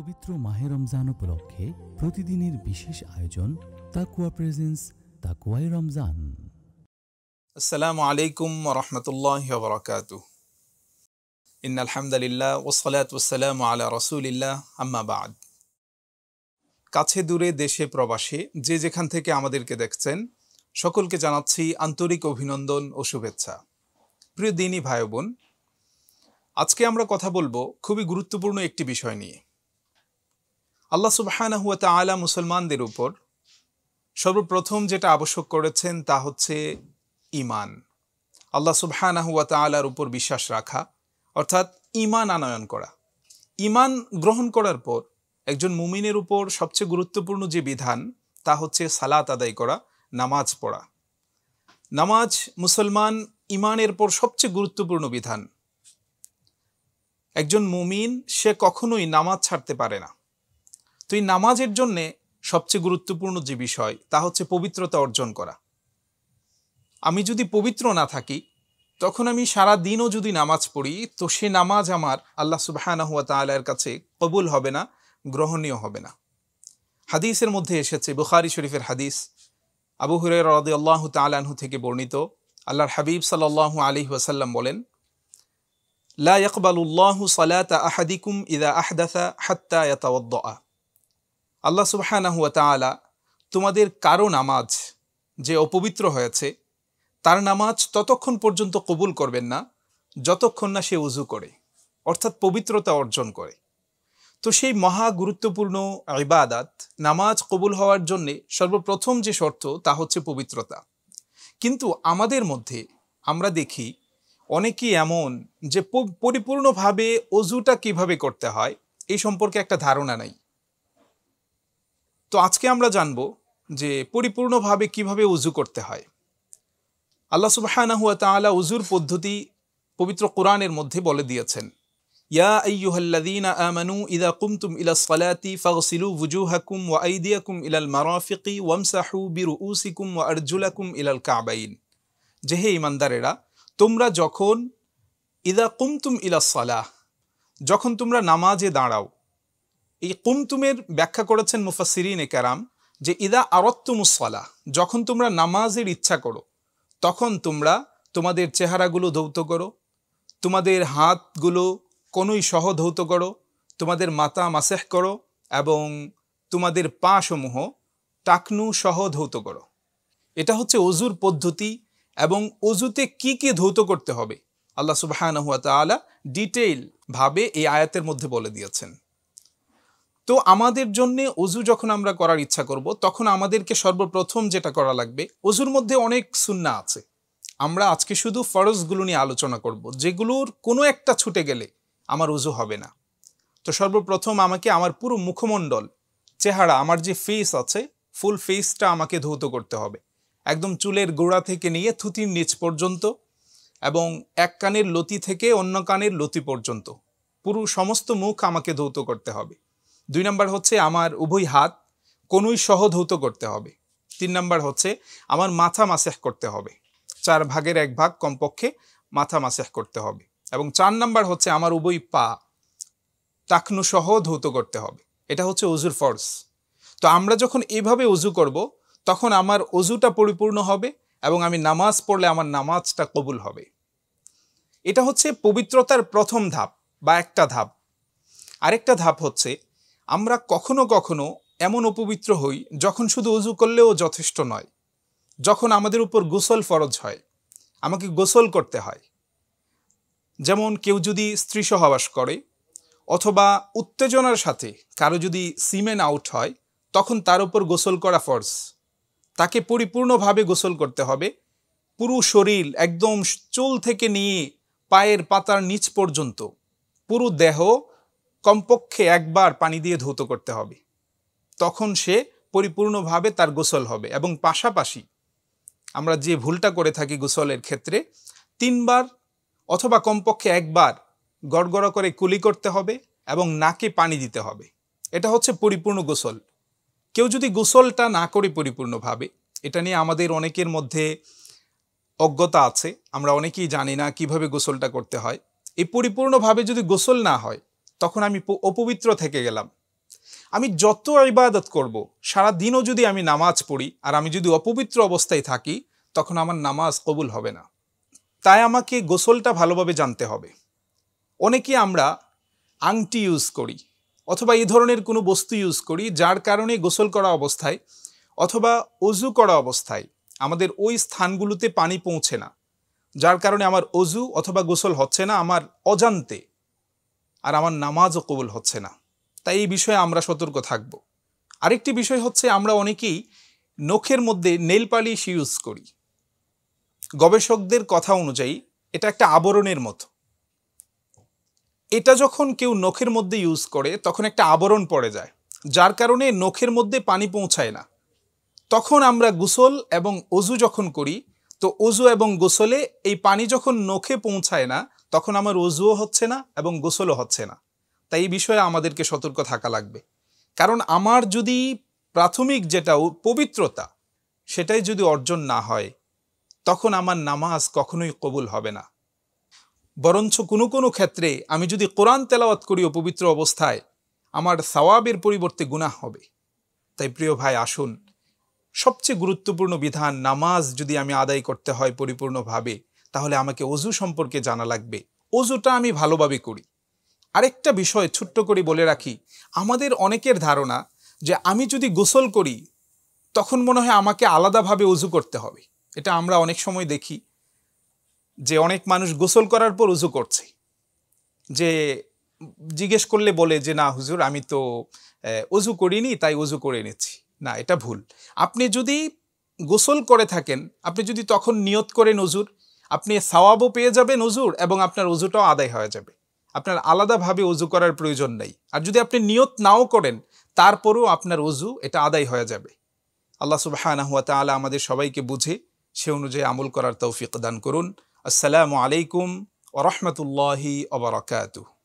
পবিত্র মাহে রমজান উপলক্ষে প্রতিদিনের বিশেষ আয়োজন তাকুয়া প্রেজেন্স তাকুয়াই রমজান আসসালামু আলাইকুম রহমতুল্লাহ বরকাত ইন আলহামদুলিল্লাহ ওসলাত ওসালাম আলা রসুলিল্লাহ আম্মাবাদ কাছে দূরে দেশে প্রবাসে যে যেখান থেকে আমাদেরকে দেখছেন সকলকে জানাচ্ছি আন্তরিক অভিনন্দন ও শুভেচ্ছা প্রিয় দিনই ভাই বোন আজকে আমরা কথা বলবো খুবই গুরুত্বপূর্ণ একটি বিষয় নিয়ে আল্লাহ সুবাহানা হুয়া তালা মুসলমানদের উপর সর্বপ্রথম যেটা আবশ্যক করেছেন তা হচ্ছে ইমান আল্লাহ সুবহানা হুয়া তালার উপর বিশ্বাস রাখা অর্থাৎ ইমান আনয়ন করা ইমান গ্রহণ করার পর একজন মুমিনের উপর সবচেয়ে গুরুত্বপূর্ণ যে বিধান তা হচ্ছে সালাত আদায় করা নামাজ পড়া নামাজ মুসলমান ইমানের পর সবচেয়ে গুরুত্বপূর্ণ বিধান একজন মুমিন সে কখনোই নামাজ ছাড়তে পারে না তো এই নামাজের জন্যে সবচেয়ে গুরুত্বপূর্ণ যে বিষয় তা হচ্ছে পবিত্রতা অর্জন করা আমি যদি পবিত্র না থাকি তখন আমি সারা দিনও যদি নামাজ পড়ি তো সে নামাজ আমার আল্লাহ সুবাহানহুয়া তালার কাছে কবুল হবে না গ্রহণীয় হবে না হাদিসের মধ্যে এসেছে বুখারি শরীফের হাদিস আবু হুরের রদে আল্লাহ তালাহু থেকে বর্ণিত আল্লাহর হাবিব সাল্লাহ আলী ওসাল্লাম বলেন লা ইকবালুল্লাহু সালাত আহাদিকুম ইদা আহদাসা হাত্তা ইয়াতাওয়াদ্দা আল্লাহ সুবাহানাহুয়া তালা তোমাদের কারো নামাজ যে অপবিত্র হয়েছে তার নামাজ ততক্ষণ পর্যন্ত কবুল করবেন না যতক্ষণ না সে উজু করে অর্থাৎ পবিত্রতা অর্জন করে তো সেই মহা গুরুত্বপূর্ণ ইবাদাত নামাজ কবুল হওয়ার জন্যে সর্বপ্রথম যে শর্ত তা হচ্ছে পবিত্রতা কিন্তু আমাদের মধ্যে আমরা দেখি অনেকেই এমন যে পরিপূর্ণভাবে অজুটা কিভাবে করতে হয় এই সম্পর্কে একটা ধারণা নাই তো আজকে আমরা জানব যে পরিপূর্ণভাবে কিভাবে উজু করতে হয় আল্লাহ সুবাহানাহুয়া তালা উজুর পদ্ধতি পবিত্র কোরআনের মধ্যে বলে দিয়েছেন ইয়া ইলা ইলাল মারাফিকি ওয়ামসাহু ওয়া ইলাল কাবাইন যে হে ইমানদারেরা তোমরা যখন ইদা কুমতুম ইলা সালাহ যখন তোমরা নামাজে দাঁড়াও এই কুমতুমের ব্যাখ্যা করেছেন মুফাসিরিন কারাম যে ইদা আরত্তুমুসলা যখন তোমরা নামাজের ইচ্ছা করো তখন তোমরা তোমাদের চেহারাগুলো ধৌত করো তোমাদের হাতগুলো কোনোই সহ ধৌত করো তোমাদের মাতা মাসেহ করো এবং তোমাদের পা সমূহ টাকনু সহ ধৌত করো এটা হচ্ছে অজুর পদ্ধতি এবং অজুতে কি কি ধৌত করতে হবে আল্লাহ সুবাহ ডিটেইলভাবে এই আয়াতের মধ্যে বলে দিয়েছেন তো আমাদের জন্যে অজু যখন আমরা করার ইচ্ছা করব তখন আমাদেরকে সর্বপ্রথম যেটা করা লাগবে অজুর মধ্যে অনেক সুন্না আছে আমরা আজকে শুধু ফরজগুলো নিয়ে আলোচনা করব যেগুলোর কোনো একটা ছুটে গেলে আমার অজু হবে না তো সর্বপ্রথম আমাকে আমার পুরো মুখমণ্ডল চেহারা আমার যে ফেস আছে ফুল ফেসটা আমাকে ধৌত করতে হবে একদম চুলের গোড়া থেকে নিয়ে থুতির নিচ পর্যন্ত এবং এক কানের লতি থেকে অন্য কানের লতি পর্যন্ত পুরো সমস্ত মুখ আমাকে ধৌত করতে হবে দুই নাম্বার হচ্ছে আমার উভয় হাত কোনোই সহ ধৌত করতে হবে তিন নাম্বার হচ্ছে আমার মাথা মাসেহ করতে হবে চার ভাগের এক ভাগ কমপক্ষে মাথা মাসেহ করতে হবে এবং চার নাম্বার হচ্ছে আমার উভয় পা টাকনু সহ ধৌত করতে হবে এটা হচ্ছে অজুর ফর্স তো আমরা যখন এভাবে অজু করব তখন আমার অজুটা পরিপূর্ণ হবে এবং আমি নামাজ পড়লে আমার নামাজটা কবুল হবে এটা হচ্ছে পবিত্রতার প্রথম ধাপ বা একটা ধাপ আরেকটা ধাপ হচ্ছে আমরা কখনো কখনো এমন অপবিত্র হই যখন শুধু উজু করলেও যথেষ্ট নয় যখন আমাদের উপর গোসল ফরজ হয় আমাকে গোসল করতে হয় যেমন কেউ যদি স্ত্রী সহবাস করে অথবা উত্তেজনার সাথে কারো যদি সিমেন আউট হয় তখন তার উপর গোসল করা ফরজ তাকে পরিপূর্ণভাবে গোসল করতে হবে পুরো শরীর একদম চুল থেকে নিয়ে পায়ের পাতার নিচ পর্যন্ত পুরো দেহ কমপক্ষে একবার পানি দিয়ে ধৌত করতে হবে তখন সে পরিপূর্ণভাবে তার গোসল হবে এবং পাশাপাশি আমরা যে ভুলটা করে থাকি গোসলের ক্ষেত্রে তিনবার অথবা কমপক্ষে একবার গড়গড়া করে কুলি করতে হবে এবং নাকে পানি দিতে হবে এটা হচ্ছে পরিপূর্ণ গোসল কেউ যদি গোসলটা না করে পরিপূর্ণভাবে এটা নিয়ে আমাদের অনেকের মধ্যে অজ্ঞতা আছে আমরা অনেকেই জানি না কিভাবে গোসলটা করতে হয় এই পরিপূর্ণভাবে যদি গোসল না হয় তখন আমি অপবিত্র থেকে গেলাম আমি যত ইবাদত করব। সারা দিনও যদি আমি নামাজ পড়ি আর আমি যদি অপবিত্র অবস্থায় থাকি তখন আমার নামাজ কবুল হবে না তাই আমাকে গোসলটা ভালোভাবে জানতে হবে অনেকে আমরা আংটি ইউজ করি অথবা এই ধরনের কোনো বস্তু ইউজ করি যার কারণে গোসল করা অবস্থায় অথবা অজু করা অবস্থায় আমাদের ওই স্থানগুলোতে পানি পৌঁছে না যার কারণে আমার অজু অথবা গোসল হচ্ছে না আমার অজান্তে আর আমার নামাজও কবুল হচ্ছে না তাই এই বিষয়ে আমরা সতর্ক থাকব আরেকটি বিষয় হচ্ছে আমরা অনেকেই নখের মধ্যে নেল পালিশ ইউজ করি গবেষকদের কথা অনুযায়ী এটা একটা আবরণের মতো এটা যখন কেউ নখের মধ্যে ইউজ করে তখন একটা আবরণ পড়ে যায় যার কারণে নখের মধ্যে পানি পৌঁছায় না তখন আমরা গোসল এবং অজু যখন করি তো অজু এবং গোসলে এই পানি যখন নখে পৌঁছায় না তখন আমার অজুও হচ্ছে না এবং গোসলও হচ্ছে না তাই এই বিষয়ে আমাদেরকে সতর্ক থাকা লাগবে কারণ আমার যদি প্রাথমিক যেটা পবিত্রতা সেটাই যদি অর্জন না হয় তখন আমার নামাজ কখনোই কবুল হবে না বরঞ্চ কোনো কোনো ক্ষেত্রে আমি যদি কোরআন তেলাওয়াত করি অপবিত্র অবস্থায় আমার সওয়াবের পরিবর্তে গুনাহ হবে তাই প্রিয় ভাই আসুন সবচেয়ে গুরুত্বপূর্ণ বিধান নামাজ যদি আমি আদায় করতে হয় পরিপূর্ণভাবে তাহলে আমাকে অজু সম্পর্কে জানা লাগবে অজুটা আমি ভালোভাবে করি আরেকটা বিষয় ছোট্ট করে বলে রাখি আমাদের অনেকের ধারণা যে আমি যদি গোসল করি তখন মনে হয় আমাকে আলাদাভাবে অজু করতে হবে এটা আমরা অনেক সময় দেখি যে অনেক মানুষ গোসল করার পর উজু করছে যে জিজ্ঞেস করলে বলে যে না হুজুর আমি তো অজু করিনি তাই অজু করে নিচ্ছি না এটা ভুল আপনি যদি গোসল করে থাকেন আপনি যদি তখন নিয়ত করেন অজুর আপনি সাওয়াবও পেয়ে যাবেন উজুর এবং আপনার উজুটাও আদায় হয়ে যাবে আপনার আলাদাভাবে উজু করার প্রয়োজন নেই আর যদি আপনি নিয়ত নাও করেন তারপরেও আপনার উজু এটা আদায় হয়ে যাবে আল্লাহ সুবাহানহুয়া তালা আমাদের সবাইকে বুঝে সে অনুযায়ী আমল করার তৌফিক দান করুন আসসালামু আলাইকুম ওরহমতুল্লাহি ওবরাকাতু